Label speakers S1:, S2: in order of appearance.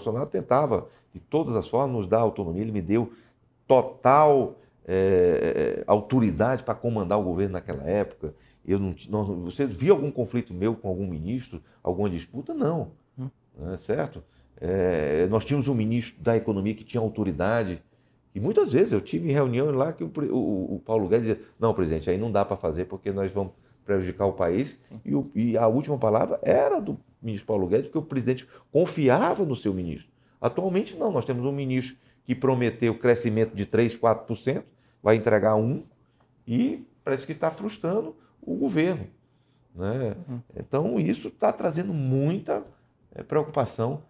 S1: Bolsonaro tentava, de todas as formas, nos dar autonomia. Ele me deu total é, autoridade para comandar o governo naquela época. Eu não, não, você viu algum conflito meu com algum ministro, alguma disputa? Não. Hum. É, certo? É, nós tínhamos um ministro da economia que tinha autoridade. E muitas vezes eu tive reunião lá que o, o, o Paulo Guedes dizia: não, presidente, aí não dá para fazer porque nós vamos prejudicar o país. E, o, e, a última palavra era do, ministro Paulo Guedes, porque o presidente confiava no seu ministro. Atualmente, não. Nós temos um ministro que prometeu crescimento de 3%, 4%, vai entregar 1% e parece que está frustrando o governo. Né? Uhum. Então, isso está trazendo muita é, preocupação.